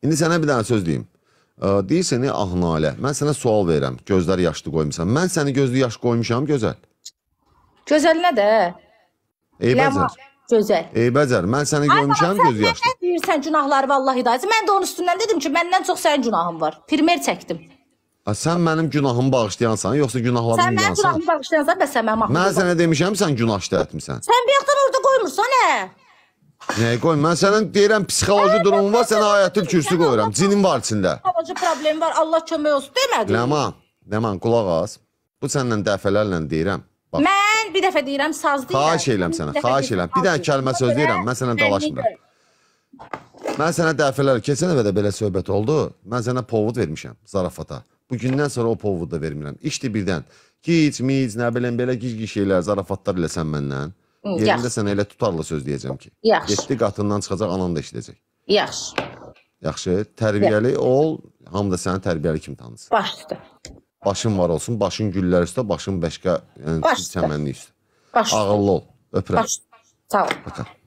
İndi sənə bir dənə söz deyim. Deyirsən, ah Nalə, mən sənə sual verirəm, gözləri yaşlı qoymusan. Mən səni gözlü yaş qoymuşam, gözəl. Gözəl nə də? Ey bəcər. Gözəl. Ey bəcər, mən səni görmüşəm, gözlü yaşlı. Sən nə deyirsən günahları vallahi dayıcı? Mən də onun üstündən dedim ki, məndən çox sənin günahın var. Primer çəkdim. A, sən mənim günahımı bağışlayansan, yoxsa günahlarımı yansan? Sən mənim günahımı bağışlayansan, bəs sən mənim haqqımı Mən sənə demişəm, sən günah işlətmisən. Sən bir yaxdan orada qoymursan, hə? Nəyə qoyma? Mən sənin deyirəm psixoloji durumun var, sənə ayətül kürsü qoyuram. Cinin var içində. Psixoloji problem var, Allah kömək olsun demədim. Ləman, Ləman qulaq as. Bu səndən dəfələrlə deyirəm. Bax. Mən bir dəfə deyirəm, saz deyirəm. Xahiş eyləm sənə, xahiş eyləm. Bir dənə kəlmə söz deyirəm, mən sənə dalaşmıram. Mən sənə dəfələr, keçən əvvədə belə söhbət oldu. Mən sənə povud vermişəm zarafata. Bugündən sonra o povudu da vermirəm. İşdi birdən. Gic, mic, nə biləm, belə gic-gic şeylər, zarafatlar eləsən məndən. Yerində sən elə tutarlı söz deyəcəm ki. Yaxşı. Getdi qatından çıxacaq, anan da işləyəcək. Yaxşı. Yaxşı, tərbiyəli Yaxşı. ol, hamı da səni tərbiyəli kimi tanısın. Baş üstə. Başın var olsun, başın güllər üstə, başın bəşqə, yəni Baş çəmənli üstə. Baş üstə. Ağıllı ol, öpürəm. Baş üstə. Sağ ol. Bakar.